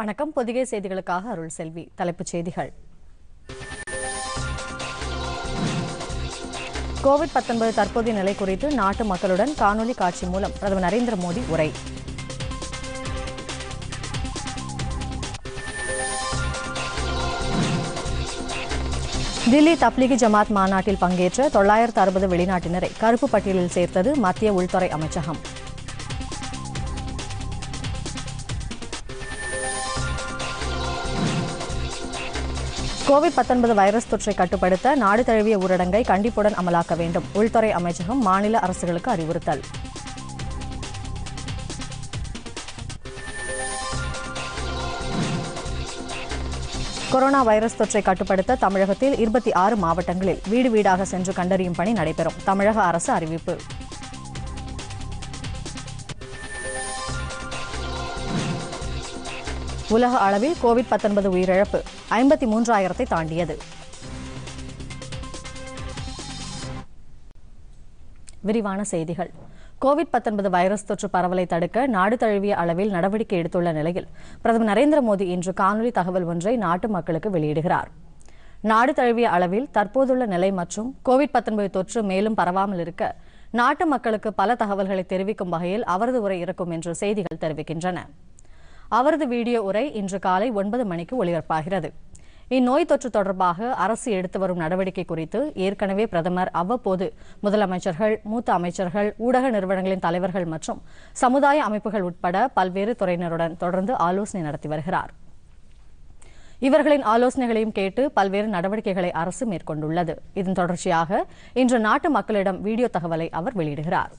வணக்கம் பொதிகை செய்திகளுக்காக அருள் செல்வி தலைப்புச் செய்திகள் கோவிட் பத்தொன்பது தற்போதைய நிலை குறித்து நாட்டு மக்களுடன் காணொலி காட்சி மூலம் பிரதமர் நரேந்திர மோடி உரை தில்லி தப்லீகி ஜமாத் மாநாட்டில் பங்கேற்ற தொள்ளாயிரத்து அறுபது வெளிநாட்டினரை கருப்பு பட்டியலில் சேர்த்தது மத்திய உள்துறை அமைச்சகம் கோவிட் பத்தொன்பது வைரஸ் தொற்றை கட்டுப்படுத்த நாடு தழுவிய ஊரடங்கை கண்டிப்புடன் அமலாக்க வேண்டும் உள்துறை அமைச்சகம் மாநில அரசுகளுக்கு அறிவுறுத்தல் கொரோனா வைரஸ் தொற்றை கட்டுப்படுத்த தமிழகத்தில் இருபத்தி ஆறு மாவட்டங்களில் வீடு வீடாக சென்று கண்டறியும் பணி நடைபெறும் தமிழக அரசு அறிவிப்பு உலக அளவில் கோவிட் உயிரிழப்பு ஐம்பத்தி மூன்றாயிரத்தை தாண்டியது விரிவான செய்திகள் கோவிட் பத்தொன்பது வைரஸ் தொற்று பரவலை தடுக்க நாடு தழுவிய அளவில் நடவடிக்கை எடுத்துள்ள நிலையில் பிரதமர் நரேந்திர மோடி இன்று காணொலி தகவல் ஒன்றை நாட்டு மக்களுக்கு வெளியிடுகிறார் நாடு தழுவிய அளவில் தற்போதுள்ள நிலை மற்றும் கோவிட் பத்தொன்பது தொற்று மேலும் பரவாமல் இருக்க நாட்டு மக்களுக்கு பல தகவல்களை தெரிவிக்கும் வகையில் அவரது உரை இருக்கும் என்று செய்திகள் தெரிவிக்கின்றன அவரது வீடியோ உரை இன்று காலை ஒன்பது மணிக்கு ஒளிபரப்பாகிறது இந்நோய் தொற்று தொடர்பாக அரசு எடுத்து வரும் நடவடிக்கை குறித்து ஏற்கனவே பிரதமர் அவ்வப்போது முதலமைச்சர்கள் மூத்த அமைச்சர்கள் ஊடக நிறுவனங்களின் தலைவர்கள் மற்றும் சமுதாய அமைப்புகள் உட்பட பல்வேறு துறையினருடன் தொடர்ந்து ஆலோசனை நடத்தி வருகிறார் இவர்களின் ஆலோசனைகளையும் கேட்டு பல்வேறு நடவடிக்கைகளை அரசு மேற்கொண்டுள்ளது இதன் தொடர்ச்சியாக இன்று நாட்டு மக்களிடம் வீடியோ தகவலை அவர் வெளியிடுகிறார்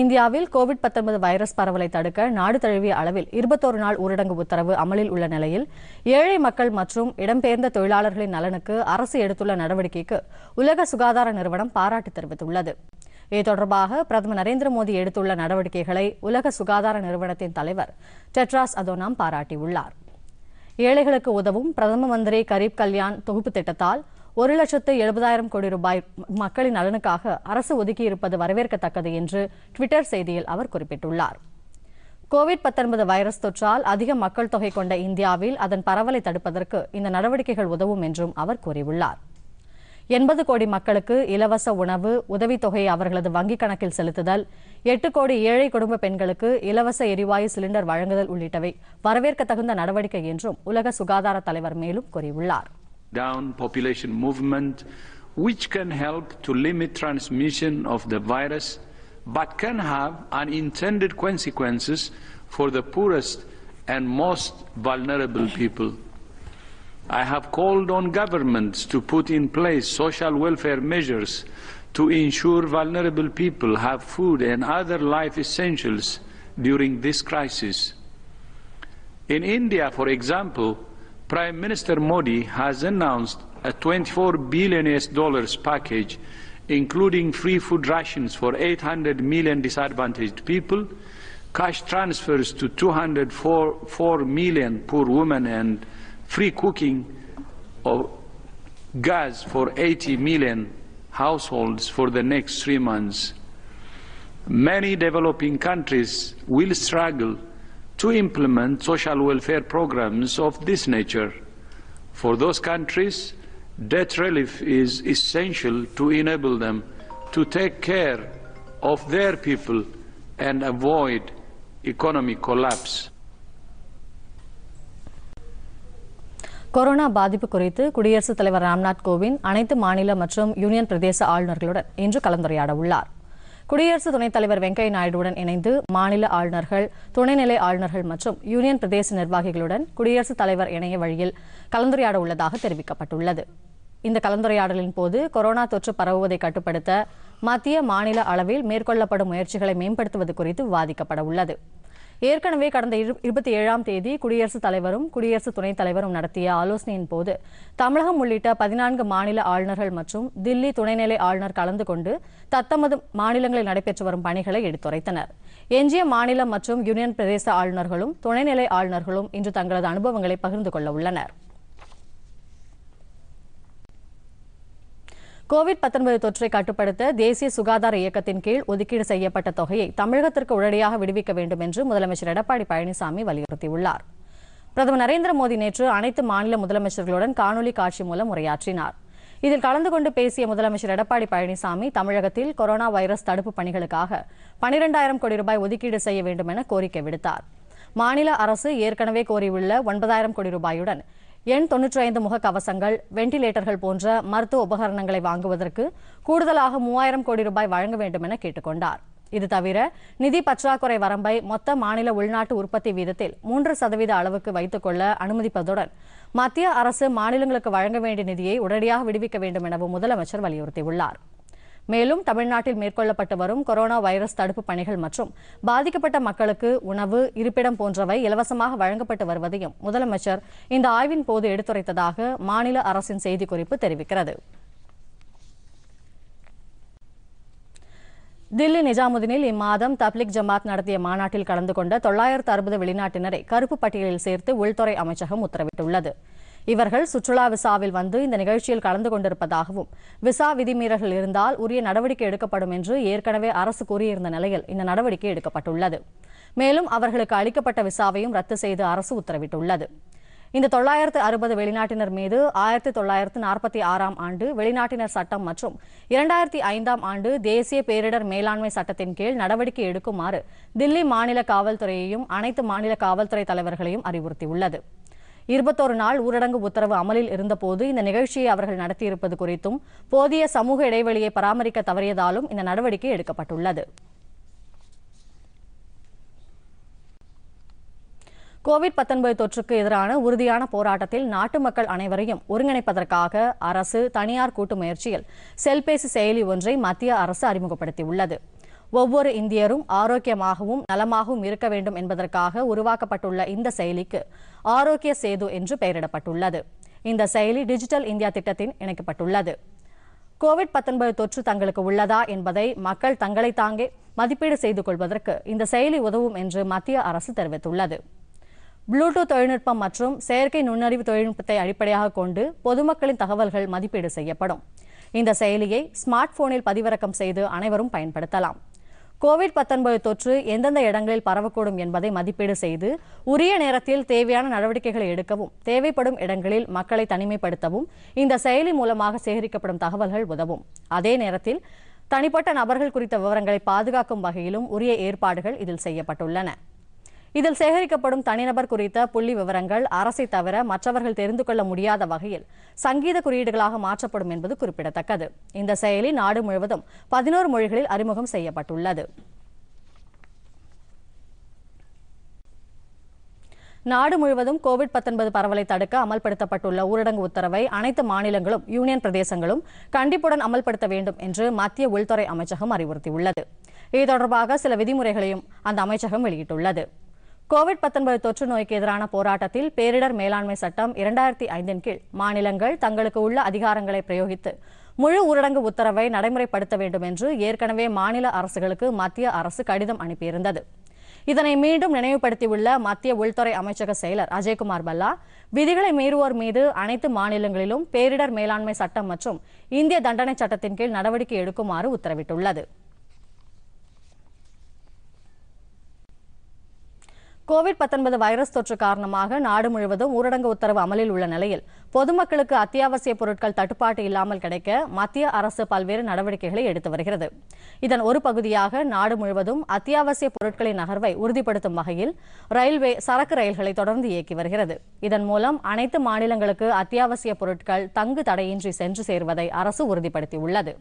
இந்தியாவில் கோவிட் பத்தொன்பது வைரஸ் பரவலை தடுக்க நாடு தழுவிய அளவில் இருபத்தோரு நாள் ஊரடங்கு உத்தரவு அமலில் உள்ள நிலையில் ஏழை மக்கள் மற்றும் இடம்பெயர்ந்த தொழிலாளர்களின் நலனுக்கு அரசு எடுத்துள்ள நடவடிக்கைக்கு உலக சுகாதார நிறுவனம் பாராட்டு தெரிவித்துள்ளது இது தொடர்பாக பிரதமர் நரேந்திர மோடி எடுத்துள்ள நடவடிக்கைகளை உலக சுகாதார நிறுவனத்தின் தலைவர் டெட்ராஸ் அதோனாம் பாராட்டியுள்ளார் ஏழைகளுக்கு உதவும் பிரதம மந்திரி கரீப் கல்யாண் தொகுப்பு திட்டத்தால் ஒரு லட்சத்து எழுபதாயிரம் கோடி ரூபாய் மக்களின் நலனுக்காக அரசு ஒதுக்கியிருப்பது வரவேற்கத்தக்கது என்று ட்விட்டர் செய்தியில் அவர் குறிப்பிட்டுள்ளார் கோவிட் வைரஸ் தொற்றால் அதிக மக்கள் தொகை கொண்ட இந்தியாவில் அதன் பரவலை தடுப்பதற்கு இந்த நடவடிக்கைகள் உதவும் என்றும் அவர் கூறியுள்ளார் எண்பது கோடி மக்களுக்கு இலவச உணவு உதவித்தொகையை அவர்களது வங்கிக் கணக்கில் செலுத்துதல் எட்டு கோடி ஏழை குடும்ப பெண்களுக்கு இலவச எரிவாயு சிலிண்டர் வழங்குதல் உள்ளிட்டவை வரவேற்கத்தகுந்த நடவடிக்கை என்றும் உலக சுகாதார தலைவர் மேலும் கூறியுள்ளார் down population movement, which can help to limit transmission of the virus, but can have unintended consequences for the poorest and most vulnerable people. I have called on governments to put in place social welfare measures to ensure vulnerable people have food and other life essentials during this crisis. In India, for example, Prime Minister Modi has announced a 24 billion US dollars package including free food rations for 800 million disadvantaged people, cash transfers to 204 million poor women and free cooking of gas for 80 million households for the next three months. Many developing countries will struggle to implement social welfare programs of this nature. For those countries, debt relief is essential to enable them to take care of their people and avoid economic collapse. Corona பாதிப்பு குறித்து குடியரசுத் தலைவர் ராம்நாத் கோவிந்த் அனைத்து மாநில மற்றும் union பிரதேச ஆளுநர்களுடன் இன்று கலந்துரையாட உள்ளார் குடியரசு துணைத் தலைவர் வெங்கையா நாயுடுவுடன் இணைந்து மாநில ஆளுநர்கள் துணைநிலை ஆளுநர்கள் மற்றும் யூனியன் பிரதேச நிர்வாகிகளுடன் குடியரசுத் தலைவர் இணைய வழியில் கலந்துரையாட உள்ளதாக தெரிவிக்கப்பட்டுள்ளது இந்த கலந்துரையாடலின் போது கொரோனா தொற்று பரவுவதை கட்டுப்படுத்த மத்திய மாநில அளவில் மேற்கொள்ளப்படும் முயற்சிகளை மேம்படுத்துவது குறித்து விவாதிக்கப்பட உள்ளது ஏற்கனவே கடந்த இருபத்தி ஏழாம் தேதி குடியரசுத் தலைவரும் குடியரசு துணைத் தலைவரும் நடத்திய ஆலோசனையின் போது தமிழகம் உள்ளிட்ட பதினான்கு மாநில ஆளுநர்கள் மற்றும் தில்லி துணைநிலை ஆளுநர் கலந்து கொண்டு தத்தமது மாநிலங்களில் நடைபெற்று வரும் பணிகளை எடுத்துரைத்தனர் எஞ்சிய மாநில மற்றும் யூனியன் பிரதேச ஆளுநர்களும் துணைநிலை ஆளுநர்களும் இன்று தங்களது அனுபவங்களை பகிர்ந்து கொள்ள உள்ளனர் கோவிட் பத்தொன்பது தொற்றை கட்டுப்படுத்த தேசிய சுகாதார இயக்கத்தின் கீழ் ஒதுக்கீடு செய்யப்பட்ட தொகையை தமிழகத்திற்கு உடனடியாக விடுவிக்க வேண்டும் என்று முதலமைச்சர் எடப்பாடி பழனிசாமி வலியுறுத்தியுள்ளார் பிரதமர் நரேந்திர மோடி நேற்று அனைத்து மாநில முதலமைச்சர்களுடன் காணொலி காட்சி மூலம் உரையாற்றினார் இதில் கலந்து கொண்டு பேசிய முதலமைச்சர் எடப்பாடி பழனிசாமி தமிழகத்தில் கொரோனா வைரஸ் தடுப்பு பணிகளுக்காக பனிரெண்டாயிரம் கோடி ரூபாய் ஒதுக்கீடு செய்ய வேண்டும் என கோரிக்கை விடுத்தார் மாநில அரசு ஏற்கனவே கோரியுள்ள ஒன்பதாயிரம் கோடி ரூபாயுடன் எண் தொன்னூற்றி ஐந்து முகக்கவசங்கள் வெண்டிலேட்டர்கள் போன்ற மருத்துவ உபகரணங்களை வாங்குவதற்கு கூடுதலாக மூவாயிரம் கோடி ரூபாய் வழங்க வேண்டும் என கேட்டுக்கொண்டார் இது தவிர நிதி பற்றாக்குறை வரம்பை மொத்த மாநில உள்நாட்டு உற்பத்தி வீதத்தில் மூன்று சதவீத அளவுக்கு வைத்துக் கொள்ள அனுமதிப்பதுடன் மத்திய அரசு மாநிலங்களுக்கு வழங்க வேண்டிய நிதியை உடனடியாக விடுவிக்க வேண்டும் எனவும் முதலமைச்சர் வலியுறுத்தியுள்ளார் மேலும் தமிழ்நாட்டில் மேற்கொள்ளப்பட்டு வரும் கொரோனா வைரஸ் தடுப்பு பணிகள் மற்றும் பாதிக்கப்பட்ட மக்களுக்கு உணவு இருப்பிடம் போன்றவை இலவசமாக வழங்கப்பட்டு வருவதையும் முதலமைச்சர் இந்த ஆய்வின் போது எடுத்துரைத்ததாக மாநில அரசின் செய்திக்குறிப்பு தெரிவிக்கிறது தில்லி நிஜாமுதீனில் இம்மாதம் தப்லிக் ஜமாத் நடத்திய மாநாட்டில் கலந்து கொண்ட தொள்ளாயிரத்து அறுபது வெளிநாட்டினரை கருப்பு பட்டியலில் சேர்த்து உள்துறை அமைச்சகம் உத்தரவிட்டுள்ளது இவர்கள் சுற்றுலா விசாவில் வந்து இந்த நிகழ்ச்சியில் கலந்து கொண்டிருப்பதாகவும் விசா விதிமீறல்கள் இருந்தால் உரிய நடவடிக்கை எடுக்கப்படும் என்று ஏற்கனவே அரசு கூறியிருந்த நிலையில் இந்த நடவடிக்கை எடுக்கப்பட்டுள்ளது மேலும் அவர்களுக்கு அளிக்கப்பட்ட விசாவையும் ரத்து செய்து அரசு உத்தரவிட்டுள்ளது இந்த தொள்ளாயிரத்து அறுபது வெளிநாட்டினர் மீது ஆயிரத்தி தொள்ளாயிரத்து நாற்பத்தி ஆறாம் ஆண்டு வெளிநாட்டினர் சட்டம் மற்றும் இரண்டாயிரத்தி ஐந்தாம் ஆண்டு தேசிய பேரிடர் மேலாண்மை சட்டத்தின் கீழ் நடவடிக்கை எடுக்குமாறு தில்லி மாநில காவல்துறையையும் அனைத்து மாநில காவல்துறை தலைவர்களையும் அறிவுறுத்தியுள்ளது இருபத்தோரு நாள் ஊரடங்கு உத்தரவு அமலில் இருந்தபோது இந்த நிகழ்ச்சியை அவர்கள் நடத்தியிருப்பது குறித்தும் போதிய சமூக இடைவெளியை பராமரிக்க தவறியதாலும் இந்த நடவடிக்கை எடுக்கப்பட்டுள்ளது கோவிட் பத்தொன்பது தொற்றுக்கு எதிரான உறுதியான போராட்டத்தில் நாட்டு மக்கள் அனைவரையும் ஒருங்கிணைப்பதற்காக அரசு தனியார் கூட்டு முயற்சியில் செல்பேசி செயலி ஒன்றை மத்திய அரசு அறிமுகப்படுத்தியுள்ளது ஒவ்வொரு இந்தியரும் ஆரோக்கியமாகவும் நலமாகவும் இருக்க வேண்டும் என்பதற்காக உருவாக்கப்பட்டுள்ள இந்த செயலிக்கு ஆரோக்கிய சேது என்று பெயரிடப்பட்டுள்ளது இந்த செயலி டிஜிட்டல் இந்தியா திட்டத்தின் இணைக்கப்பட்டுள்ளது கோவிட் பத்தொன்பது தொற்று தங்களுக்கு உள்ளதா என்பதை மக்கள் தங்களை தாங்கே மதிப்பீடு செய்து கொள்வதற்கு இந்த செயலி உதவும் என்று மத்திய அரசு தெரிவித்துள்ளது ப்ளூடூத் தொழில்நுட்பம் மற்றும் செயற்கை நுண்ணறிவு தொழில்நுட்பத்தை அடிப்படையாக கொண்டு பொதுமக்களின் தகவல்கள் மதிப்பீடு செய்யப்படும் இந்த செயலியை ஸ்மார்ட் போனில் பதிவிறக்கம் செய்து அனைவரும் பயன்படுத்தலாம் கோவிட் பத்தொன்பது தொற்று எந்தெந்த இடங்களில் பரவக்கூடும் என்பதை மதிப்பீடு செய்து உரிய நேரத்தில் தேவையான நடவடிக்கைகளை எடுக்கவும் தேவைப்படும் இடங்களில் மக்களை தனிமைப்படுத்தவும் இந்த செயலி மூலமாக சேகரிக்கப்படும் தகவல்கள் உதவும் அதே நேரத்தில் தனிப்பட்ட நபர்கள் குறித்த விவரங்களை பாதுகாக்கும் வகையிலும் உரிய ஏற்பாடுகள் இதில் செய்யப்பட்டுள்ளன இதில் சேகரிக்கப்படும் தனிநபர் குறித்த புள்ளி விவரங்கள் அரசை தவிர மற்றவர்கள் தெரிந்து கொள்ள முடியாத வகையில் சங்கீத குறியீடுகளாக மாற்றப்படும் என்பது குறிப்பிடத்தக்கது இந்த செயலி நாடு முழுவதும் பதினோரு மொழிகளில் அறிமுகம் செய்யப்பட்டுள்ளது நாடு முழுவதும் கோவிட் பத்தொன்பது பரவலை தடுக்க அமல்படுத்தப்பட்டுள்ள ஊரடங்கு உத்தரவை அனைத்து மாநிலங்களும் யூனியன் பிரதேசங்களும் கண்டிப்புடன் அமல்படுத்த வேண்டும் என்று மத்திய உள்துறை அமைச்சகம் அறிவுறுத்தியுள்ளது இது தொடர்பாக சில விதிமுறைகளையும் அந்த அமைச்சகம் வெளியிட்டுள்ளது கோவிட் பத்தொன்பது தொற்று நோய்க்கு எதிரான போராட்டத்தில் பேரிடர் மேலாண்மை சட்டம் இரண்டாயிரத்தி ஐந்தின் கீழ் மாநிலங்கள் தங்களுக்கு உள்ள அதிகாரங்களை பிரயோகித்து முழு ஊரடங்கு உத்தரவை நடைமுறைப்படுத்த வேண்டும் என்று ஏற்கனவே மாநில அரசுகளுக்கு மத்திய அரசு கடிதம் அனுப்பியிருந்தது இதனை மீண்டும் நினைவுபடுத்தியுள்ள மத்திய உள்துறை அமைச்சக செயலர் அஜய்குமார் பல்லா விதிகளை மீறுவோர் மீது அனைத்து மாநிலங்களிலும் பேரிடர் மேலாண்மை சட்டம் மற்றும் இந்திய தண்டனை சட்டத்தின் கீழ் நடவடிக்கை எடுக்குமாறு உத்தரவிட்டுள்ளது கோவிட் பத்தொன்பது வைரஸ் தொற்று காரணமாக நாடு முழுவதும் ஊரடங்கு உத்தரவு அமலில் உள்ள நிலையில் பொதுமக்களுக்கு அத்தியாவசிய பொருட்கள் தட்டுப்பாடு இல்லாமல் கிடைக்க மத்திய அரசு பல்வேறு நடவடிக்கைகளை எடுத்து வருகிறது இதன் ஒரு பகுதியாக நாடு முழுவதும் அத்தியாவசிய பொருட்களின் நகர்வை உறுதிப்படுத்தும் வகையில் ரயில்வே சரக்கு ரயில்களை தொடர்ந்து இயக்கி வருகிறது இதன் மூலம் அனைத்து மாநிலங்களுக்கு அத்தியாவசிய பொருட்கள் தங்கு தடையின்றி சென்று சேர்வதை அரசு உறுதிப்படுத்தியுள்ளது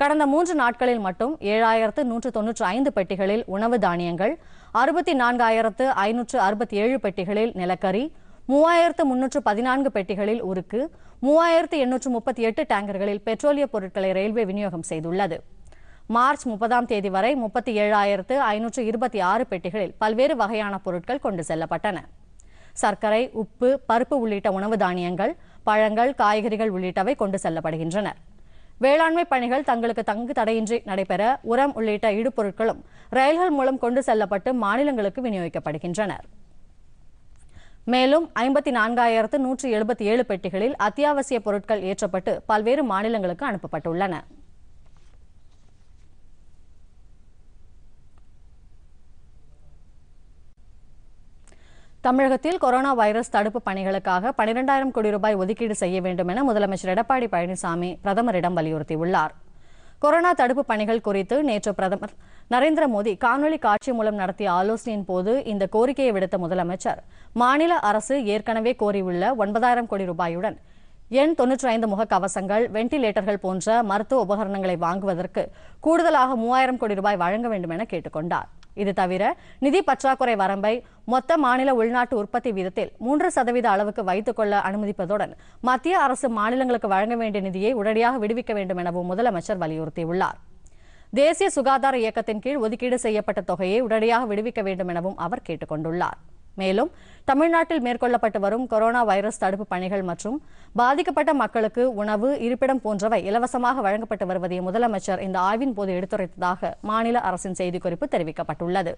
கடந்த மூன்று நாட்களில் மட்டும் ஏழாயிரத்து நூற்று தொன்னூற்று ஐந்து பெட்டிகளில் உணவு தானியங்கள் அறுபத்தி நான்காயிரத்து ஐநூற்று அறுபத்தி ஏழு பெட்டிகளில் நிலக்கரி மூவாயிரத்து முன்னூற்று பதினான்கு பெட்டிகளில் உருக்கு மூவாயிரத்து எண்ணூற்று முப்பத்தி எட்டு டேங்கர்களில் பெட்ரோலிய பொருட்களை ரயில்வே விநியோகம் செய்துள்ளது மார்ச் முப்பதாம் தேதி வரை முப்பத்தி ஏழாயிரத்து ஐநூற்று இருபத்தி ஆறு பெட்டிகளில் பல்வேறு வகையான பொருட்கள் கொண்டு செல்லப்பட்டன சர்க்கரை உப்பு பருப்பு உள்ளிட்ட உணவு தானியங்கள் பழங்கள் காய்கறிகள் உள்ளிட்டவை கொண்டு செல்லப்படுகின்றன வேளாண்மை பணிகள் தங்களுக்கு தங்கு தடையின்றி நடைபெற உரம் உள்ளிட்ட இடுபொருட்களும் ரயில்கள் மூலம் கொண்டு செல்லப்பட்டு மாநிலங்களுக்கு விநியோகிக்கப்படுகின்றன மேலும் ஐம்பத்தி நான்காயிரத்து நூற்றி எழுபத்தி ஏழு பெட்டிகளில் அத்தியாவசிய பொருட்கள் ஏற்றப்பட்டு பல்வேறு மாநிலங்களுக்கு அனுப்பப்பட்டுள்ளன தமிழகத்தில் கொரோனா வைரஸ் தடுப்பு பணிகளுக்காக பனிரெண்டாயிரம் கோடி ரூபாய் ஒதுக்கீடு செய்ய வேண்டும் என முதலமைச்சர் எடப்பாடி பழனிசாமி பிரதமரிடம் வலியுறுத்தியுள்ளார் கொரோனா தடுப்பு பணிகள் குறித்து நேற்று பிரதமர் நரேந்திர மோடி காணொலி காட்சி மூலம் நடத்திய ஆலோசனையின் போது இந்த கோரிக்கையை விடுத்த முதலமைச்சர் மாநில அரசு ஏற்கனவே கோரியுள்ள ஒன்பதாயிரம் கோடி ரூபாயுடன் எண் தொன்னூற்றி ஐந்து முகக்கவசங்கள் வெண்டிலேட்டர்கள் போன்ற மருத்துவ உபகரணங்களை வாங்குவதற்கு கூடுதலாக மூவாயிரம் கோடி ரூபாய் வழங்க வேண்டும் என கேட்டுக்கொண்டார் இது தவிர நிதி பற்றாக்குறை வரம்பை மொத்த மாநில உள்நாட்டு உற்பத்தி வீதத்தில் மூன்று சதவீத அளவுக்கு வைத்துக் கொள்ள அனுமதிப்பதுடன் மத்திய அரசு மாநிலங்களுக்கு வழங்க வேண்டிய நிதியை உடனடியாக விடுவிக்க வேண்டும் எனவும் முதலமைச்சர் வலியுறுத்தியுள்ளார் தேசிய சுகாதார இயக்கத்தின் கீழ் ஒதுக்கீடு செய்யப்பட்ட தொகையை உடனடியாக விடுவிக்க வேண்டும் எனவும் அவர் கேட்டுக் கொண்டுள்ளார் மேலும் தமிழ்நாட்டில் மேற்கொள்ளப்பட்டு வரும் கொரோனா வைரஸ் தடுப்பு பணிகள் மற்றும் பாதிக்கப்பட்ட மக்களுக்கு உணவு இருப்பிடம் போன்றவை இலவசமாக வழங்கப்பட்டு வருவதை முதலமைச்சர் இந்த ஆய்வின் போது எடுத்துரைத்ததாக மாநில அரசின் செய்திக்குறிப்பு தெரிவிக்கப்பட்டுள்ளது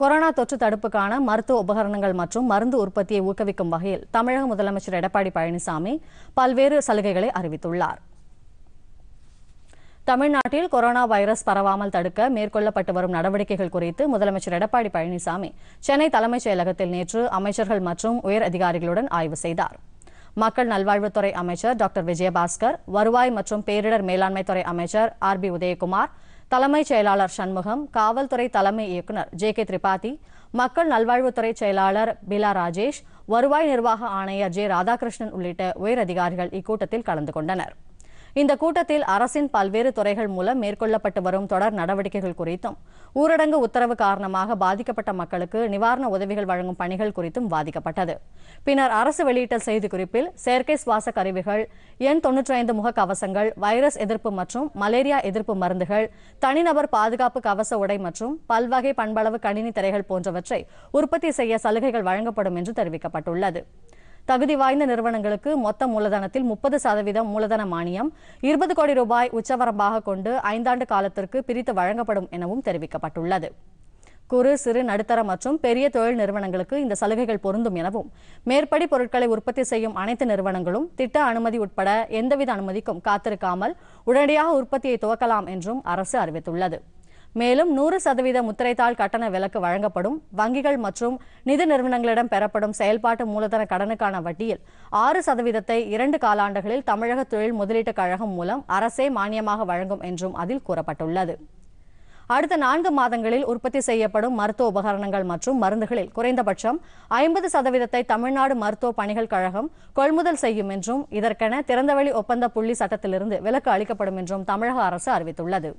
கொரோனா தொற்று தடுப்புக்கான மருத்துவ உபகரணங்கள் மற்றும் மருந்து உற்பத்தியை ஊக்குவிக்கும் வகையில் தமிழக முதலமைச்சர் எடப்பாடி பழனிசாமி பல்வேறு சலுகைகளை அறிவித்துள்ளாா் தமிழ்நாட்டில் கொரோனா வைரஸ் பரவாமல் தடுக்க மேற்கொள்ளப்பட்டு வரும் நடவடிக்கைகள் குறித்து முதலமைச்சர் எடப்பாடி பழனிசாமி சென்னை தலைமைச் செயலகத்தில் நேற்று அமைச்சர்கள் மற்றும் உயர் அதிகாரிகளுடன் ஆய்வு செய்தார் மக்கள் நல்வாழ்வுத்துறை அமைச்சர் டாக்டர் விஜயபாஸ்கர் வருவாய் மற்றும் பேரிடர் மேலாண்மைத்துறை அமைச்சர் ஆர் பி உதயகுமார் தலைமைச் செயலாளர் சண்முகம் காவல்துறை தலைமை இயக்குநர் ஜே கே திரிபாதி மக்கள் நல்வாழ்வுத்துறை செயலாளர் பிலா ராஜேஷ் வருவாய் நிர்வாக ஆணையர் ஜே ராதாகிருஷ்ணன் உள்ளிட்ட உயர் அதிகாரிகள் இக்கூட்டத்தில் கலந்து கொண்டனா் இந்த கூட்டத்தில் அரசின் பல்வேறு துறைகள் மூலம் மேற்கொள்ளப்பட்டு வரும் தொடர் நடவடிக்கைகள் குறித்தும் ஊரடங்கு உத்தரவு காரணமாக பாதிக்கப்பட்ட மக்களுக்கு நிவாரண உதவிகள் வழங்கும் பணிகள் குறித்தும் பாதிக்கப்பட்டது பின்னர் அரசு வெளியிட்ட செய்திக்குறிப்பில் செயற்கை சுவாச கருவிகள் எண் தொன்னூற்றி ஐந்து முக கவசங்கள் வைரஸ் எதிர்ப்பு மற்றும் மலேரியா எதிர்ப்பு மருந்துகள் தனிநபர் பாதுகாப்பு கவச உடை மற்றும் பல்வகை பண்பளவு கணினி திரைகள் போன்றவற்றை உற்பத்தி செய்ய சலுகைகள் வழங்கப்படும் என்று தெரிவிக்கப்பட்டுள்ளது தகுதி வாய்ந்த நிறுவனங்களுக்கு மொத்த மூலதனத்தில் முப்பது சதவீதம் மூலதன மானியம் இருபது கோடி ரூபாய் உச்சவரம்பாக கொண்டு ஐந்தாண்டு காலத்திற்கு பிரித்து வழங்கப்படும் எனவும் தெரிவிக்கப்பட்டுள்ளது குறு சிறு நடுத்தர மற்றும் பெரிய தொழில் நிறுவனங்களுக்கு இந்த சலுகைகள் பொருந்தும் எனவும் மேற்படி பொருட்களை உற்பத்தி செய்யும் அனைத்து நிறுவனங்களும் திட்ட அனுமதி உட்பட எந்தவித அனுமதிக்கும் காத்திருக்காமல் உடனடியாக உற்பத்தியை துவக்கலாம் என்றும் அரசு அறிவித்துள்ளது மேலும் நூறு சதவீத முத்திரைத்தாள் கட்டண விலக்கு வழங்கப்படும் வங்கிகள் மற்றும் நிதி நிறுவனங்களிடம் பெறப்படும் செயல்பாட்டு மூலதன கடனுக்கான வட்டியில் ஆறு சதவீதத்தை இரண்டு காலாண்டுகளில் தமிழக தொழில் முதலீட்டுக் கழகம் மூலம் அரசே மானியமாக வழங்கும் என்றும் அதில் கூறப்பட்டுள்ளது அடுத்த நான்கு மாதங்களில் உற்பத்தி செய்யப்படும் மருத்துவ உபகரணங்கள் மற்றும் மருந்துகளில் குறைந்தபட்சம் ஐம்பது சதவீதத்தை தமிழ்நாடு மருத்துவ பணிகள் கழகம் கொள்முதல் செய்யும் என்றும் இதற்கென திறந்தவெளி ஒப்பந்த புள்ளி சட்டத்திலிருந்து விலக்கு அளிக்கப்படும் என்றும் தமிழக அரசு அறிவித்துள்ளது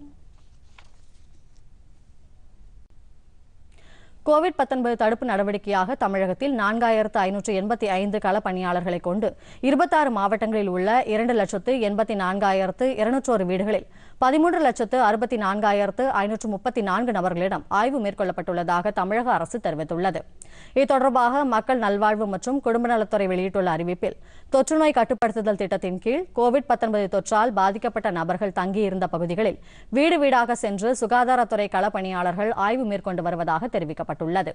கோவிட் பத்தொன்பது தடுப்பு நடவடிக்கையாக தமிழகத்தில் நான்காயிரத்து ஐநூற்று எண்பத்தி ஐந்து களப்பணியாளர்களை கொண்டு இருபத்தாறு மாவட்டங்களில் உள்ள இரண்டு லட்சத்து எண்பத்தி நான்காயிரத்து இருநூற்றோரு வீடுகளில் பதிமூன்று லட்சத்து அறுபத்தி நான்காயிரத்து ஐநூற்று முப்பத்தி நான்கு நபர்களிடம் ஆய்வு மேற்கொள்ளப்பட்டுள்ளதாக தமிழக அரசு தெரிவித்துள்ளது இது தொடர்பாக மக்கள் நல்வாழ்வு மற்றும் குடும்ப நலத்துறை வெளியிட்டுள்ள அறிவிப்பில் தொற்றுநோய் கட்டுப்படுத்துதல் திட்டத்தின் கீழ் கோவிட் தொற்றால் பாதிக்கப்பட்ட நபர்கள் தங்கியிருந்த பகுதிகளில் வீடு வீடாக சென்று சுகாதாரத்துறை களப்பணியாளர்கள் ஆய்வு மேற்கொண்டு வருவதாக தெரிவிக்கப்பட்டுள்ளது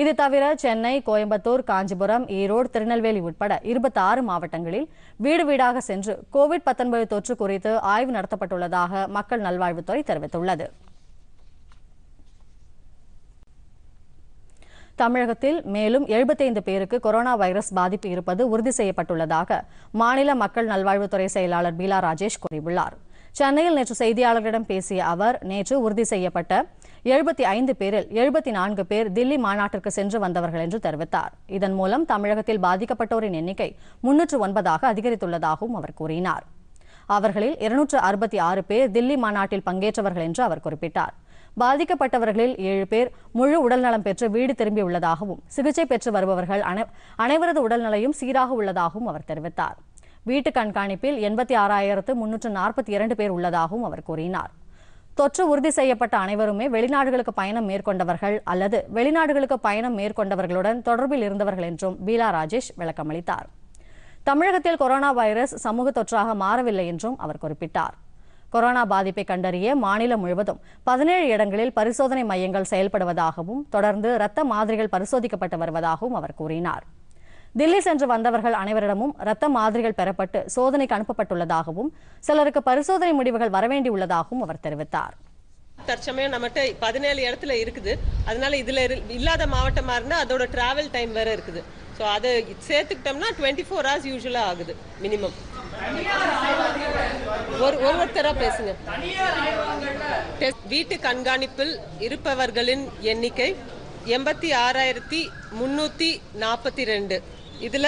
இது தவிர சென்னை கோயம்புத்தூர் காஞ்சிபுரம் ஈரோடு திருநெல்வேலி உட்பட இருபத்தி ஆறு மாவட்டங்களில் வீடு வீடாக சென்று கோவிட் பத்தொன்பது தொற்று குறித்து ஆய்வு நடத்தப்பட்டுள்ளதாக மக்கள் நல்வாழ்வுத்துறை தெரிவித்துள்ளது தமிழகத்தில் மேலும் எழுபத்தைந்து பேருக்கு கொரோனா வைரஸ் பாதிப்பு இருப்பது உறுதி செய்யப்பட்டுள்ளதாக மாநில மக்கள் நல்வாழ்வுத்துறை செயலாளர் பீலா ராஜேஷ் கூறியுள்ளார் சென்னையில் நேற்று செய்தியாளர்களிடம் பேசிய அவர் நேற்று உறுதி செய்யப்பட்ட எழுபத்தி ஐந்து பேரில் எழுபத்தி நான்கு பேர் தில்லி மாநாட்டிற்கு சென்று வந்தவர்கள் என்று தெரிவித்தார் இதன் மூலம் தமிழகத்தில் பாதிக்கப்பட்டோரின் எண்ணிக்கை முன்னூற்று ஒன்பதாக அதிகரித்துள்ளதாகவும் அவர் கூறினார் அவர்களில் இருநூற்று அறுபத்தி ஆறு பேர் தில்லி மாநாட்டில் பங்கேற்றவர்கள் என்று அவர் குறிப்பிட்டார் பாதிக்கப்பட்டவர்களில் ஏழு பேர் முழு உடல்நலம் பெற்று வீடு திரும்பியுள்ளதாகவும் சிகிச்சை பெற்று வருபவர்கள் அனைவரது உடல்நிலையும் சீராக உள்ளதாகவும் அவர் தெரிவித்தார் வீட்டு கண்காணிப்பில் எண்பத்தி ஆறாயிரத்து முன்னூற்று நாற்பத்தி இரண்டு பேர் உள்ளதாகவும் அவர் கூறினார் தொற்று உறுதி செய்யப்பட்ட அனைவருமே வெளிநாடுகளுக்கு பயணம் மேற்கொண்டவர்கள் அல்லது வெளிநாடுகளுக்கு பயணம் மேற்கொண்டவர்களுடன் தொடர்பில் இருந்தவர்கள் என்றும் பீலா ராஜேஷ் விளக்கமளித்தார் தமிழகத்தில் கொரோனா வைரஸ் சமூக தொற்றாக மாறவில்லை என்றும் அவர் குறிப்பிட்டார் கொரோனா பாதிப்பை கண்டறிய மாநிலம் முழுவதும் பதினேழு இடங்களில் பரிசோதனை மையங்கள் செயல்படுவதாகவும் தொடர்ந்து இரத்த மாதிரிகள் பரிசோதிக்கப்பட்டு வருவதாகவும் அவர் கூறினார் தில்லி சென்று வந்தவர்கள் அனைவரிடமும் ரத்த மாதிரிகள் பெறப்பட்டு சோதனைக்கு அனுப்பப்பட்டுள்ளதாகவும் சிலருக்கு பரிசோதனை முடிவுகள் வரவேண்டியுள்ளதாகவும் அவர் தெரிவித்தார் தற்சமயம் நம்மகிட்ட பதினேழு இடத்துல இருக்குது அதனால இதுல இல்லாத மாவட்டமா இருந்தா அதோட டிராவல் டைம் வேற இருக்குது ஸோ அதை சேர்த்துக்கிட்டோம்னா டுவெண்ட்டி ஃபோர் ஹவர்ஸ் யூஸ்வலாக ஆகுது மினிமம் ஒரு ஒவ்வொருத்தராக பேசுங்க வீட்டு கண்காணிப்பில் இருப்பவர்களின் எண்ணிக்கை எண்பத்தி ஆறாயிரத்தி முன்னூற்றி நாற்பத்தி ரெண்டு இதுல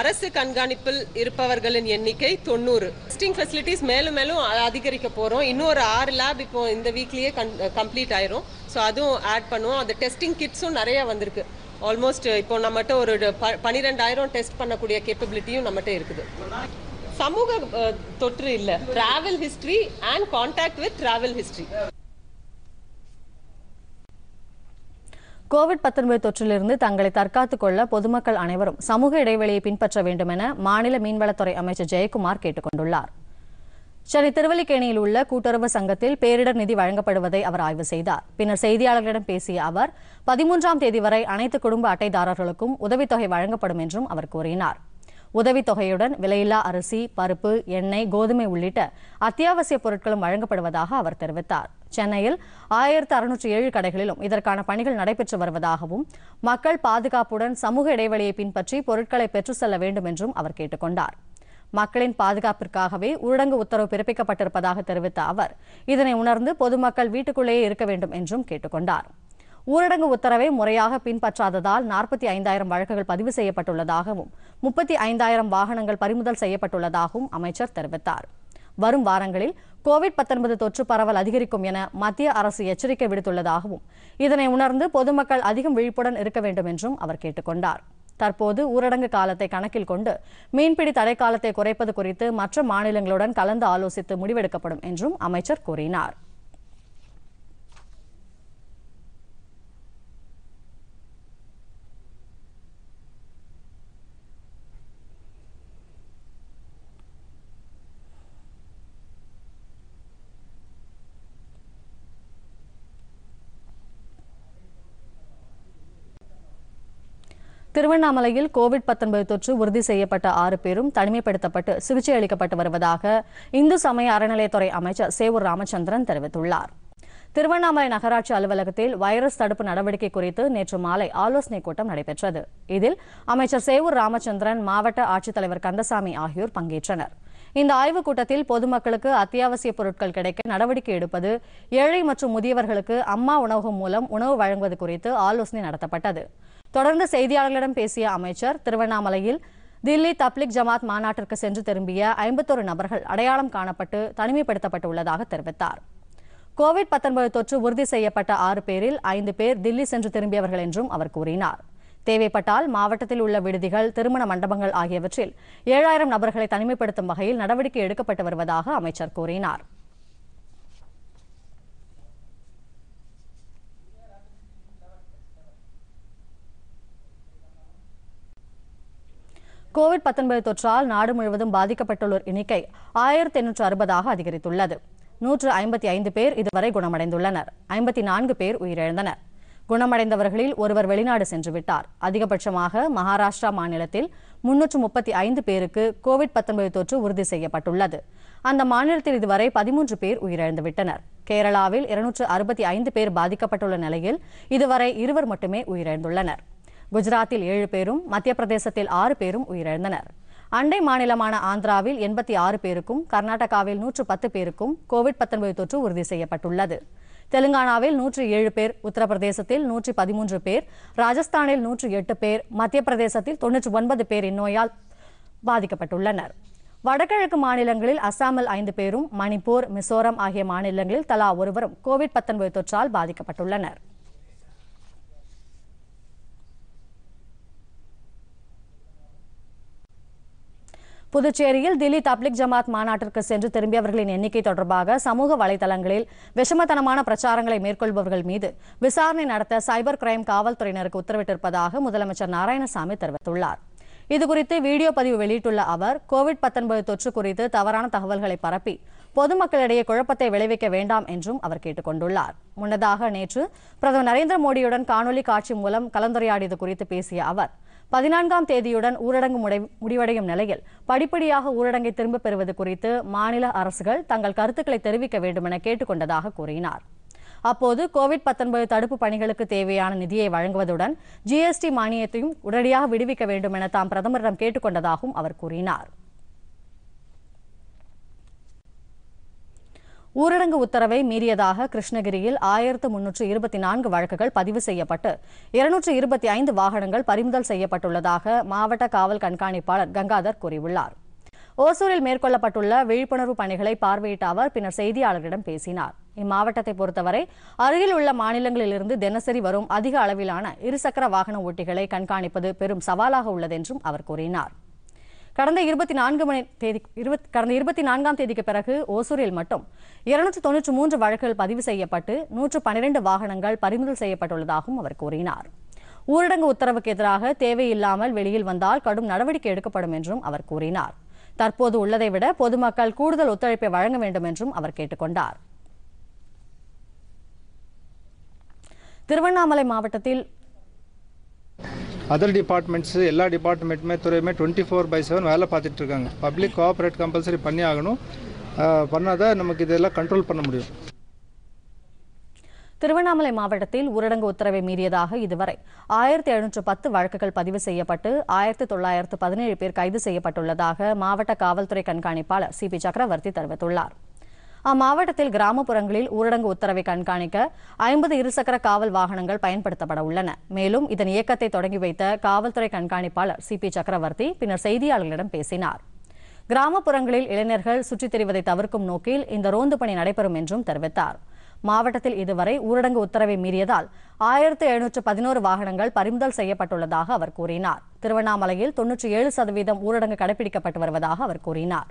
அரசு கண்காணிப்பில் இருப்பவர்களின் எண்ணிக்கை தொண்ணூறு டெஸ்டிங் ஃபெசிலிட்டிஸ் மேலும் மேலும் அதிகரிக்க போகிறோம் இன்னும் ஒரு ஆறு லேப் இப்போ இந்த வீக்லேயே கம்ப்ளீட் ஆயிரும் ஸோ அதுவும் ஆட் பண்ணுவோம் அந்த டெஸ்டிங் கிட்ஸும் நிறைய வந்திருக்கு ஆல்மோஸ்ட் இப்போ நம்மகிட்ட ஒரு பனிரெண்டாயிரம் டெஸ்ட் பண்ணக்கூடிய கேப்பபிலிட்டியும் நம்மகிட்ட இருக்குது சமூக தொற்று இல்லை travel history and contact with travel history covid பத்தொன்பது தொற்றிலிருந்து தங்களை தற்காத்துக் கொள்ள பொதுமக்கள் அனைவரும் சமூக இடைவெளியை பின்பற்ற வேண்டும் என மாநில மீன்வளத்துறை அமைச்சர் ஜெயக்குமார் கேட்டுக் கொண்டுள்ளார் சென்னை திருவல்லிக்கேணியில் உள்ள கூட்டுறவு சங்கத்தில் பேரிடர் நிதி வழங்கப்படுவதை அவர் ஆய்வு செய்தார் பின்னர் செய்தியாளர்களிடம் பேசிய அவர் பதிமூன்றாம் தேதி வரை அனைத்து குடும்ப அட்டைதாரர்களுக்கும் உதவித்தொகை வழங்கப்படும் என்றும் அவர் கூறினார் உதவித்தொகையுடன் விலையில்லா அரிசி பருப்பு எண்ணெய் கோதுமை உள்ளிட்ட அத்தியாவசிய பொருட்களும் வழங்கப்படுவதாக அவர் தெரிவித்தார் சென்னையில் ஆயிரத்து அறுநூற்றி ஏழு கடைகளிலும் இதற்கான பணிகள் நடைபெற்று வருவதாகவும் மக்கள் பாதுகாப்புடன் சமூக இடைவெளியை பின்பற்றி பொருட்களை பெற்றுச் செல்ல வேண்டும் என்றும் அவர் கேட்டுக்கொண்டார் மக்களின் பாதுகாப்பிற்காகவே ஊரடங்கு உத்தரவு பிறப்பிக்கப்பட்டிருப்பதாக தெரிவித்த அவர் இதனை உணர்ந்து பொதுமக்கள் வீட்டுக்குள்ளேயே இருக்க வேண்டும் என்றும் கேட்டுக்கொண்டார் ஊரடங்கு உத்தரவை முறையாக பின்பற்றாததால் நாற்பத்தி ஐந்தாயிரம் வழக்குகள் பதிவு செய்யப்பட்டுள்ளதாகவும் முப்பத்தி ஐந்தாயிரம் வாகனங்கள் பறிமுதல் செய்யப்பட்டுள்ளதாகவும் அமைச்சர் தெரிவித்தார் வரும் வாரங்களில் கோவிட் பத்தொன்பது தொற்று பரவல் அதிகரிக்கும் என மத்திய அரசு எச்சரிக்கை விடுத்துள்ளதாகவும் இதனை உணர்ந்து பொதுமக்கள் அதிகம் விழிப்புடன் இருக்க வேண்டும் என்றும் அவர் கேட்டுக்கொண்டார் தற்போது ஊரடங்கு காலத்தை கணக்கில் கொண்டு மீன்பிடி தடை காலத்தை குறைப்பது குறித்து மற்ற மாநிலங்களுடன் கலந்து ஆலோசித்து முடிவெடுக்கப்படும் என்றும் அமைச்சர் கூறினார் திருவண்ணாமலையில் கோவிட் தொற்று உறுதி செய்யப்பட்ட ஆறு பேரும் தனிமைப்படுத்தப்பட்டு சிகிச்சை அளிக்கப்பட்டு வருவதாக இந்து சமய அறநிலையத்துறை அமைச்சர் சேவூர் ராமச்சந்திரன் தெரிவித்துள்ளார் திருவண்ணாமலை நகராட்சி அலுவலகத்தில் வைரஸ் தடுப்பு நடவடிக்கை குறித்து நேற்று மாலை ஆலோசனைக் கூட்டம் நடைபெற்றது இதில் அமைச்சர் சேவூர் ராமச்சந்திரன் மாவட்ட ஆட்சித்தலைவர் கந்தசாமி ஆகியோர் பங்கேற்றனர் இந்த ஆய்வுக் கூட்டத்தில் பொதுமக்களுக்கு அத்தியாவசிய பொருட்கள் கிடைக்க நடவடிக்கை எடுப்பது ஏழை மற்றும் முதியவர்களுக்கு அம்மா உணவு மூலம் உணவு வழங்குவது குறித்து ஆலோசனை நடத்தப்பட்டது தொடர்ந்து செய்தியாளர்களிடம் பேசிய அமைச்சர் திருவண்ணாமலையில் தில்லி தப்லிக் ஜமாத் மாநாட்டிற்கு சென்று திரும்பிய ஐம்பத்தொரு நபர்கள் அடையாளம் காணப்பட்டு தனிமைப்படுத்தப்பட்டுள்ளதாக தெரிவித்தார் கோவிட் பத்தொன்பது தொற்று உறுதி செய்யப்பட்ட ஆறு பேரில் ஐந்து பேர் தில்லி சென்று திரும்பியவர்கள் என்றும் அவர் கூறினார் தேவைப்பட்டால் மாவட்டத்தில் உள்ள விடுதிகள் திருமண மண்டபங்கள் ஆகியவற்றில் ஏழாயிரம் நபர்களை தனிமைப்படுத்தும் வகையில் நடவடிக்கை எடுக்கப்பட்டு வருவதாக அமைச்சர் கூறினார் கோவிட் பத்தொன்பது தொற்றால் நாடு முழுவதும் பாதிக்கப்பட்டுள்ளோர் எண்ணிக்கை ஆயிரத்தி எண்ணூற்று அறுபதாக அதிகரித்துள்ளது நூற்று ஐம்பத்தி ஐந்து பேர் இதுவரை குணமடைந்துள்ளனர் ஐம்பத்தி நான்கு பேர் உயிரிழந்தனர் குணமடைந்தவர்களில் ஒருவர் வெளிநாடு சென்று விட்டார் அதிகபட்சமாக மகாராஷ்டிரா மாநிலத்தில் முன்னூற்று முப்பத்தி ஐந்து பேருக்கு கோவிட் பத்தொன்பது தொற்று உறுதி செய்யப்பட்டுள்ளது அந்த மாநிலத்தில் இதுவரை பதிமூன்று பேர் உயிரிழந்துவிட்டனர் கேரளாவில் இருநூற்று அறுபத்தி ஐந்து பேர் பாதிக்கப்பட்டுள்ள நிலையில் இதுவரை இருவர் மட்டுமே உயிரிழந்துள்ளனர் குஜராத்தில் ஏழு பேரும் மத்திய பிரதேசத்தில் ஆறு பேரும் உயிரிழந்தனர் அண்டை மாநிலமான ஆந்திராவில் எண்பத்தி ஆறு பேருக்கும் கர்நாடகாவில் நூற்று பத்து பேருக்கும் கோவிட் தொற்று உறுதி செய்யப்பட்டுள்ளது தெலுங்கானாவில் நூற்று ஏழு பேர் உத்தரப்பிரதேசத்தில் நூற்றி பதிமூன்று பேர் ராஜஸ்தானில் நூற்று எட்டு பேர் மத்திய பிரதேசத்தில் தொன்னூற்றி ஒன்பது பேர் இந்நோயால் பாதிக்கப்பட்டுள்ளனர் வடகிழக்கு மாநிலங்களில் அசாமில் ஐந்து பேரும் மணிப்பூர் மிசோரம் ஆகிய மாநிலங்களில் தலா ஒருவரும் கோவிட் தொற்றால் பாதிக்கப்பட்டுள்ளனர் புதுச்சேரியில் தில்லி தப்லிக் ஜமாத் மாநாட்டிற்கு சென்று திரும்பியவர்களின் எண்ணிக்கை தொடர்பாக சமூக வலைதளங்களில் விஷமத்தனமான பிரச்சாரங்களை மேற்கொள்பவர்கள் மீது விசாரணை நடத்த சைபர் கிரைம் காவல்துறையினருக்கு உத்தரவிட்டிருப்பதாக முதலமைச்சர் நாராயணசாமி தெரிவித்துள்ளார் இதுகுறித்து வீடியோ பதிவு வெளியிட்டுள்ள அவர் கோவிட் தொற்று குறித்து தவறான தகவல்களை பரப்பி பொதுமக்களிடையே குழப்பத்தை விளைவிக்க வேண்டாம் என்றும் அவர் கேட்டுக் கொண்டுள்ளார் முன்னதாக நேற்று பிரதமர் நரேந்திர மோடியுடன் காணொலி காட்சி மூலம் கலந்துரையாடியது குறித்து பேசிய அவர் பதினான்காம் தேதியுடன் ஊரடங்கு முடிவடையும் நிலையில் படிப்படியாக ஊரடங்கை திரும்பப் பெறுவது குறித்து மாநில அரசுகள் தங்கள் கருத்துக்களை தெரிவிக்க வேண்டுமென கேட்டுக்கொண்டதாக கூறினார் அப்போது கோவிட் தடுப்பு பணிகளுக்கு தேவையான நிதியை வழங்குவதுடன் ஜிஎஸ்டி மானியத்தையும் உடனடியாக விடுவிக்க வேண்டும் என தாம் பிரதமரிடம் கேட்டுக்கொண்டதாகவும் அவர் கூறினார் ஊரடங்கு உத்தரவை மீறியதாக கிருஷ்ணகிரியில் ஆயிரத்து முன்னூற்று இருபத்தி நான்கு வழக்குகள் பதிவு செய்யப்பட்டு இருநூற்று இருபத்தி ஐந்து வாகனங்கள் பறிமுதல் செய்யப்பட்டுள்ளதாக மாவட்ட காவல் கண்காணிப்பாளர் கங்காதர் கூறியுள்ளார் ஓசூரில் மேற்கொள்ளப்பட்டுள்ள விழிப்புணர்வு பணிகளை பார்வையிட்ட அவர் பின்னர் செய்தியாளர்களிடம் பேசினார் இம்மாவட்டத்தை பொறுத்தவரை அருகில் உள்ள மாநிலங்களிலிருந்து தினசரி வரும் அதிக அளவிலான இருசக்கர வாகன ஓட்டிகளை கண்காணிப்பது பெரும் சவாலாக உள்ளது என்றும் அவர் கூறினார் கடந்த இருபத்தி நான்கு மணி தேதி இருபத் கடந்த இருபத்தி நான்காம் தேதிக்கு பிறகு ஓசூரில் மட்டும் இருநூற்றி தொன்னூற்றி மூன்று வழக்குகள் பதிவு செய்யப்பட்டு நூற்று பன்னிரண்டு வாகனங்கள் பறிமுதல் செய்யப்பட்டுள்ளதாகவும் அவர் கூறினார் ஊரடங்கு உத்தரவுக்கு எதிராக தேவையில்லாமல் வெளியில் வந்தால் கடும் நடவடிக்கை எடுக்கப்படும் என்றும் அவர் கூறினார் தற்போது உள்ளதை விட பொதுமக்கள் கூடுதல் ஒத்துழைப்பை வழங்க வேண்டும் என்றும் அவர் கேட்டுக்கொண்டார் திருவண்ணாமலை மாவட்டத்தில் அதர் டிபார்ட்மெண்ட்ஸு எல்லா டிபார்ட்மெண்ட்டுமே துறையுமே டுவெண்ட்டி ஃபோர் பை செவன் வேலை பார்த்துட்டு இருக்காங்க பப்ளிக் கோஆப்ரேட் கம்பல்சரி பண்ணி ஆகணும் பண்ணால் தான் நமக்கு இதெல்லாம் கண்ட்ரோல் பண்ண முடியும் திருவண்ணாமலை மாவட்டத்தில் ஊரடங்கு உத்தரவை மீறியதாக இதுவரை ஆயிரத்தி எழுநூற்று பத்து வழக்குகள் பதிவு செய்யப்பட்டு ஆயிரத்தி தொள்ளாயிரத்து பதினேழு பேர் கைது செய்யப்பட்டுள்ளதாக மாவட்ட காவல்துறை கண்காணிப்பாளர் சி பி சக்கரவர்த்தி தெரிவித்துள்ளார் அம்மாவட்டத்தில் கிராமப்புறங்களில் ஊரடங்கு உத்தரவை கண்காணிக்க ஐம்பது இருசக்கர காவல் வாகனங்கள் பயன்படுத்தப்பட உள்ளன மேலும் இதன் இயக்கத்தை தொடங்கி வைத்த காவல்துறை கண்காணிப்பாளர் சி பி சக்கரவர்த்தி பின்னர் செய்தியாளர்களிடம் பேசினார் கிராமப்புறங்களில் இளைஞர்கள் சுற்றித் தெரிவதை தவிர்க்கும் நோக்கில் இந்த ரோந்து பணி நடைபெறும் என்றும் தெரிவித்தார் மாவட்டத்தில் இதுவரை ஊரடங்கு உத்தரவை மீறியதால் ஆயிரத்து எழுநூற்று பதினோரு வாகனங்கள் பறிமுதல் செய்யப்பட்டுள்ளதாக அவர் கூறினார் திருவண்ணாமலையில் தொன்னூற்றி ஏழு சதவீதம் ஊரடங்கு கடைபிடிக்கப்பட்டு வருவதாக அவர் கூறினார்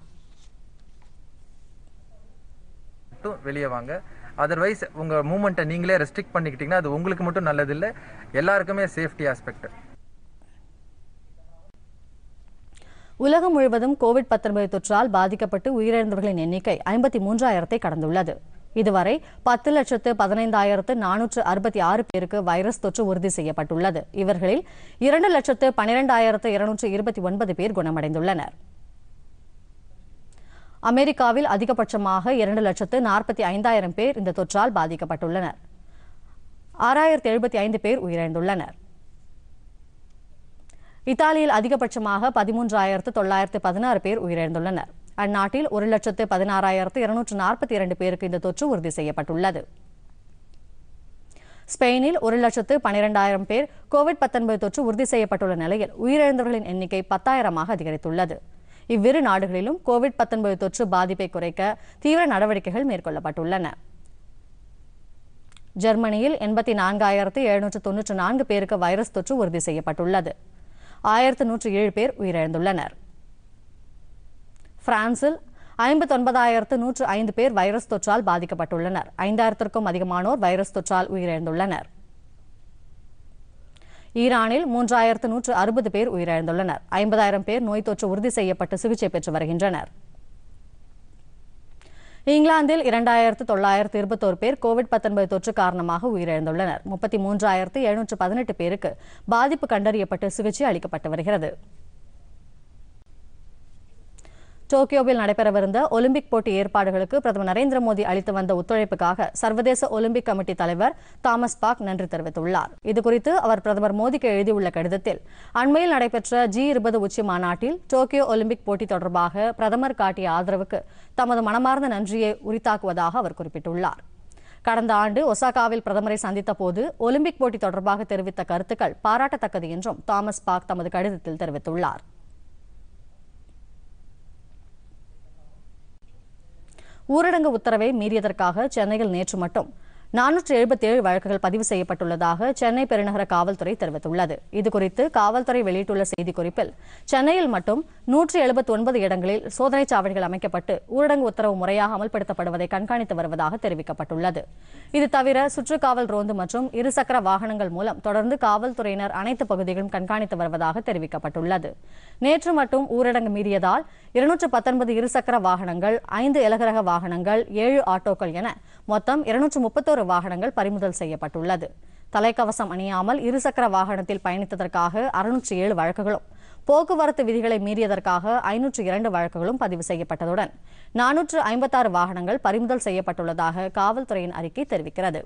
மட்டும் வெளியே வாங்க அதர்வைஸ் உங்கள் மூமெண்ட்டை நீங்களே ரெஸ்ட்ரிக்ட் பண்ணிக்கிட்டீங்கன்னா அது உங்களுக்கு மட்டும் நல்லதில்லை எல்லாருக்குமே சேஃப்டி ஆஸ்பெக்ட் உலகம் முழுவதும் கோவிட் பத்தொன்பது தொற்றால் பாதிக்கப்பட்டு உயிரிழந்தவர்களின் எண்ணிக்கை ஐம்பத்தி மூன்றாயிரத்தை கடந்துள்ளது இதுவரை பத்து லட்சத்து பதினைந்தாயிரத்து நானூற்று அறுபத்தி ஆறு பேருக்கு வைரஸ் தொற்று உறுதி செய்யப்பட்டுள்ளது இவர்களில் இரண்டு லட்சத்து பனிரெண்டாயிரத்து இருநூற்று இருபத்தி ஒன்பது பேர் குணமடைந்துள்ளனா் அமெரிக்காவில் அதிகபட்சமாக இரண்டு லட்சத்து நாற்பத்தி ஐந்தாயிரம் பேர் இந்த தொற்றால் பாதிக்கப்பட்டுள்ளனர் ஆறாயிரத்தி எழுபத்தி ஐந்து பேர் உயிரிழந்துள்ளனர் இத்தாலியில் அதிகபட்சமாக பதிமூன்றாயிரத்து தொள்ளாயிரத்து பதினாறு பேர் உயிரிழந்துள்ளனர் அந்நாட்டில் ஒரு லட்சத்து பதினாறாயிரத்து இருநூற்று நாற்பத்தி இரண்டு பேருக்கு இந்த தொற்று உறுதி செய்யப்பட்டுள்ளது ஸ்பெயினில் ஒரு லட்சத்து பனிரெண்டாயிரம் பேர் கோவிட் தொற்று உறுதி செய்யப்பட்டுள்ள நிலையில் உயிரிழந்தவர்களின் எண்ணிக்கை பத்தாயிரமாக அதிகரித்துள்ளது இவ்விரு நாடுகளிலும் கோவிட் பத்தொன்பது தொற்று பாதிப்பை குறைக்க தீவிர நடவடிக்கைகள் மேற்கொள்ளப்பட்டுள்ளன ஜெர்மனியில் எண்பத்தி நான்காயிரத்து எழுநூற்று தொன்னூற்று நான்கு பேருக்கு வைரஸ் தொற்று உறுதி செய்யப்பட்டுள்ளது ஆயிரத்து நூற்று ஏழு பேர் உயிரிழந்துள்ளனர் பிரான்சில் ஐம்பத்தொன்பதாயிரத்து நூற்று ஐந்து பேர் வைரஸ் தொற்றால் பாதிக்கப்பட்டுள்ளனர் ஐந்தாயிரத்திற்கும் அதிகமானோர் வைரஸ் தொற்றால் உயிரிழந்துள்ளனர் ஈரானில் மூன்றாயிரத்து நூற்று அறுபது பேர் உயிரிழந்துள்ளனர் ஐம்பதாயிரம் பேர் நோய் தொற்று உறுதி செய்யப்பட்டு சிகிச்சை பெற்று வருகின்றனர் இங்கிலாந்தில் இரண்டாயிரத்து தொள்ளாயிரத்து இருபத்தோரு பேர் கோவிட் தொற்று காரணமாக உயிரிழந்துள்ளனர் முப்பத்தி மூன்றாயிரத்து எழுநூற்று பதினெட்டு பேருக்கு பாதிப்பு கண்டறியப்பட்டு சிகிச்சை அளிக்கப்பட்டு வருகிறது டோக்கியோவில் நடைபெறவிருந்த ஒலிம்பிக் போட்டி ஏற்பாடுகளுக்கு பிரதமர் நரேந்திர மோடி அளித்து வந்த ஒத்துழைப்புக்காக சர்வதேச ஒலிம்பிக் கமிட்டி தலைவர் தாமஸ் பாக் நன்றி தெரிவித்துள்ளார் இதுகுறித்து அவர் பிரதமர் மோடிக்கு எழுதியுள்ள கடிதத்தில் அண்மையில் நடைபெற்ற ஜி இருபது உச்சி மாநாட்டில் டோக்கியோ ஒலிம்பிக் போட்டி தொடர்பாக பிரதமர் காட்டிய ஆதரவுக்கு தமது மனமார்ந்த நன்றியை உரித்தாக்குவதாக அவர் குறிப்பிட்டுள்ளார் கடந்த ஆண்டு ஒசாகாவில் பிரதமரை சந்தித்த போது ஒலிம்பிக் போட்டி தொடர்பாக தெரிவித்த கருத்துக்கள் பாராட்டத்தக்கது என்றும் தாமஸ் பாக் தமது கடிதத்தில் தெரிவித்துள்ளார் ஊரடங்கு உத்தரவை மீறியதற்காக சென்னையில் நேற்று மட்டும் நானூற்று ஏழு வழக்குகள் பதிவு செய்யப்பட்டுள்ளதாக சென்னை பெருநகர காவல்துறை தெரிவித்துள்ளது இதுகுறித்து காவல்துறை வெளியிட்டுள்ள செய்திக்குறிப்பில் சென்னையில் மட்டும் நூற்றி எழுபத்தி ஒன்பது இடங்களில் சோதனைச் சாவடிகள் அமைக்கப்பட்டு ஊரடங்கு உத்தரவு முறையாக அமல்படுத்தப்படுவதை கண்காணித்து வருவதாக தெரிவிக்கப்பட்டுள்ளது இது தவிர சுற்றுக்காவல் ரோந்து மற்றும் இருசக்கர வாகனங்கள் மூலம் தொடர்ந்து காவல்துறையினர் அனைத்து பகுதிகளும் கண்காணித்து வருவதாக தெரிவிக்கப்பட்டுள்ளது நேற்று மட்டும் ஊரடங்கு மீறியதால் இருநூற்று பத்தொன்பது இருசக்கர வாகனங்கள் ஐந்து இலகரக வாகனங்கள் ஏழு ஆட்டோக்கள் என மொத்தம் இருநூற்று முப்பத்தோரு பதினாறு வாகனங்கள் பறிமுதல் செய்யப்பட்டுள்ளது தலைக்கவசம் அணியாமல் இருசக்கர வாகனத்தில் பயணித்ததற்காக அறுநூற்றி ஏழு வழக்குகளும் போக்குவரத்து விதிகளை மீறியதற்காக ஐநூற்று இரண்டு வழக்குகளும் பதிவு செய்யப்பட்டதுடன் நானூற்று ஐம்பத்தாறு வாகனங்கள் பறிமுதல் செய்யப்பட்டுள்ளதாக காவல்துறையின் அறிக்கை தெரிவிக்கிறது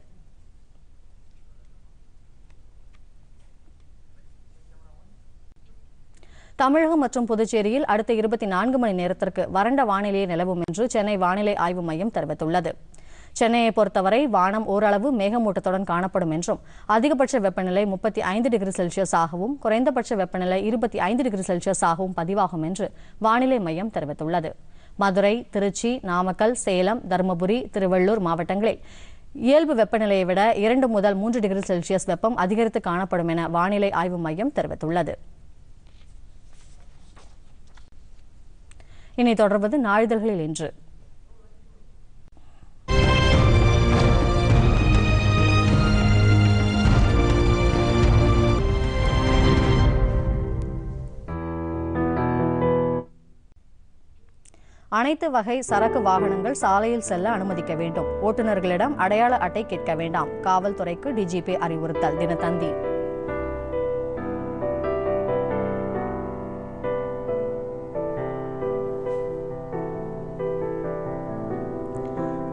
தமிழகம் மற்றும் புதுச்சேரியில் அடுத்த இருபத்தி நான்கு மணி நேரத்திற்கு வறண்ட வானிலை நிலவும் என்று சென்னை வானிலை ஆய்வு மையம் தெரிவித்துள்ளது சென்னையை பொறுத்தவரை வானம் ஓரளவு மேகமூட்டத்துடன் காணப்படும் என்றும் அதிகபட்ச வெப்பநிலை முப்பத்தி ஐந்து டிகிரி செல்சியஸ் ஆகவும் குறைந்தபட்ச வெப்பநிலை இருபத்தி ஐந்து டிகிரி செல்சியஸ் ஆகவும் பதிவாகும் என்று வானிலை மையம் தெரிவித்துள்ளது மதுரை திருச்சி நாமக்கல் சேலம் தருமபுரி திருவள்ளூர் மாவட்டங்களில் இயல்பு வெப்பநிலையை விட இரண்டு முதல் மூன்று டிகிரி செல்சியஸ் வெப்பம் அதிகரித்து காணப்படும் என வானிலை ஆய்வு மையம் தெரிவித்துள்ளது இனி தொடர்வது நாளிதழ்களில் இன்று அனைத்து வகை சரக்கு வாகனங்கள் சாலையில் செல்ல அனுமதிக்க வேண்டும் ஓட்டுநர்களிடம் அடையாள அட்டை கேட்க வேண்டாம் காவல்துறைக்கு டிஜிபி அறிவுறுத்தல் தினத்தந்தி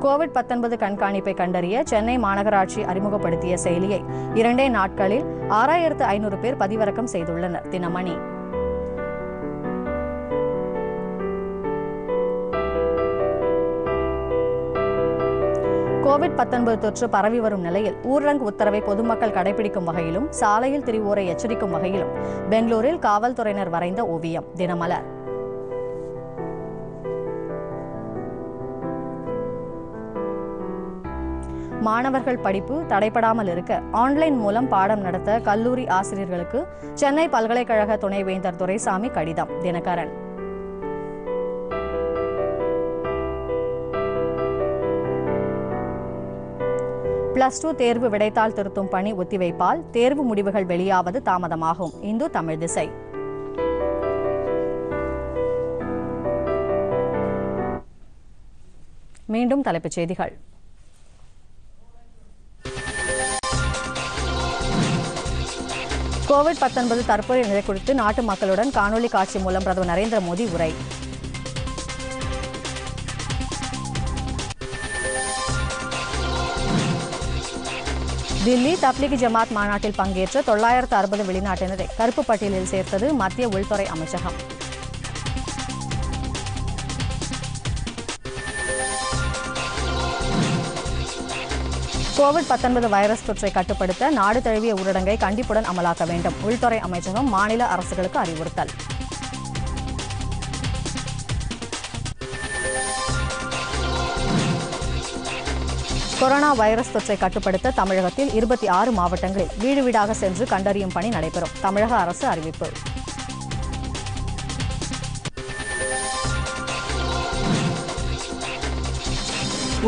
கோவிட் பத்தொன்பது கண்காணிப்பை கண்டறிய சென்னை மாநகராட்சி அறிமுகப்படுத்திய செயலியை இரண்டே நாட்களில் ஆறாயிரத்து ஐநூறு பேர் பதிவிறக்கம் செய்துள்ளனர் தினமணி கோவிட் பத்தொன்பது தொற்று பரவி வரும் நிலையில் ஊரடங்கு உத்தரவை பொதுமக்கள் கடைபிடிக்கும் வகையிலும் சாலையில் திரிவோரை எச்சரிக்கும் வகையிலும் பெங்களூரில் காவல்துறையினர் வரைந்த ஓவியம் தினமலர் மாணவர்கள் படிப்பு தடைப்படாமல் இருக்க ஆன்லைன் மூலம் பாடம் நடத்த கல்லூரி ஆசிரியர்களுக்கு சென்னை பல்கலைக்கழக துணைவேந்தர் துரைசாமி கடிதம் தினகரன் பிளஸ் டூ தேர்வு விடைத்தால் திருத்தும் பணி ஒத்திவைப்பால் தேர்வு முடிவுகள் வெளியாவது தாமதமாகும் இந்து தமிழ் திசை மீண்டும் தலைப்புச் செய்திகள் கோவிட் தற்போதைய நிலை குறித்து நாட்டு மக்களுடன் காணொலி காட்சி மூலம் பிரதமர் நரேந்திர மோடி உரை தில்லி தப்லிகி ஜமாத் மாநாட்டில் பங்கேற்று தொள்ளாயிரத்து அறுபது வெளிநாட்டினரை கருப்பு பட்டியலில் சேர்த்தது மத்திய உள்துறை அமைச்சகம் கோவிட் பத்தொன்பது வைரஸ் தொற்றை கட்டுப்படுத்த நாடு தழுவிய ஊரடங்கை கண்டிப்புடன் அமலாக்க வேண்டும் உள்துறை அமைச்சகம் மாநில அரசுகளுக்கு அறிவுறுத்தல் கொரோனா வைரஸ் தொற்றை கட்டுப்படுத்த தமிழகத்தில் இருபத்தி ஆறு மாவட்டங்களில் வீடு வீடாக சென்று கண்டறியும் பணி நடைபெறும் தமிழக அரசு அறிவிப்பு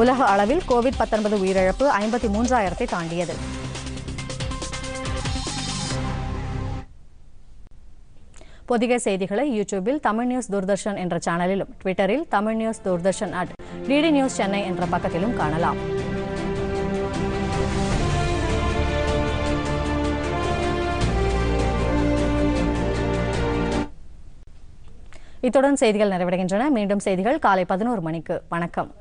உலக அளவில் கோவிட் பத்தொன்பது உயிரிழப்பு ஐம்பத்தி மூன்றாயிரத்தை தாண்டியது பொதிகை செய்திகளை யூடியூபில் தமிழ் நியூஸ் தூர்தர்ஷன் என்ற சேனலிலும் ட்விட்டரில் Tamil news Doordarshan at DD news Chennai என்ற பக்கத்திலும் காணலாம் இத்துடன் செய்திகள் நிறைவடைகின்றன மீண்டும் செய்திகள் காலை பதினோரு மணிக்கு வணக்கம்